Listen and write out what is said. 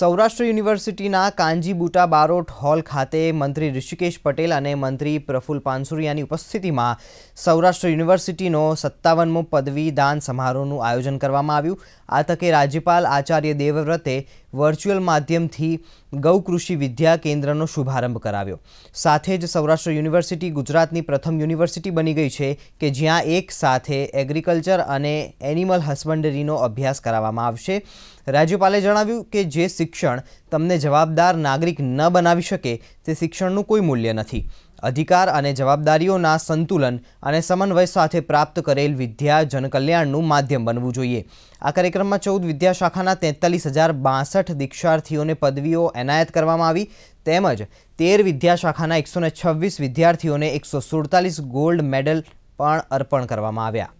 સૌરાષ્ટ્ર યુનિવર્સિટીના કાંજીબુટા બારોટ હોલ ખાતે મંત્રી ઋષિકેશ પટેલ અને મંત્રી પ્રફુલ પાનસુરિયાની ઉપસ્થિતિમાં સૌરાષ્ટ્ર યુનિવર્સિટીનો સત્તાવનમો પદવીદાન સમારોહનું આયોજન કરવામાં આવ્યું આ તકે રાજ્યપાલ આચાર્ય દેવવ્રતે વર્ચ્યુઅલ માધ્યમથી ગૌ કૃષિ વિદ્યા કેન્દ્રનો શુભારંભ કરાવ્યો સાથે જ સૌરાષ્ટ્ર યુનિવર્સિટી ગુજરાતની પ્રથમ યુનિવર્સિટી બની ગઈ છે કે જ્યાં એક સાથે એગ્રીકલ્ચર અને એનિમલ હસબન્ડરીનો અભ્યાસ કરાવવામાં આવશે રાજ્યપાલે જણાવ્યું કે જે શિક્ષણ તમને જવાબદાર નાગરિક ન બનાવી શકે તે શિક્ષણનું કોઈ મૂલ્ય નથી અધિકાર અને જવાબદારીઓના સંતુલન અને સમન્વય સાથે પ્રાપ્ત કરેલ વિદ્યા જનકલ્યાણનું માધ્યમ બનવું જોઈએ આ કાર્યક્રમમાં ચૌદ વિદ્યાશાખાના તેતાલીસ હજાર બાસઠ પાસઠ દીક્ષાર્થીઓને પદવીઓ એનાયત કરવામાં આવી તેમજ તેર વિદ્યાશાખાના એકસો છવ્વીસ વિદ્યાર્થીઓને એકસો સુડતાલીસ ગોલ્ડ મેડલ પણ અર્પણ કરવામાં આવ્યા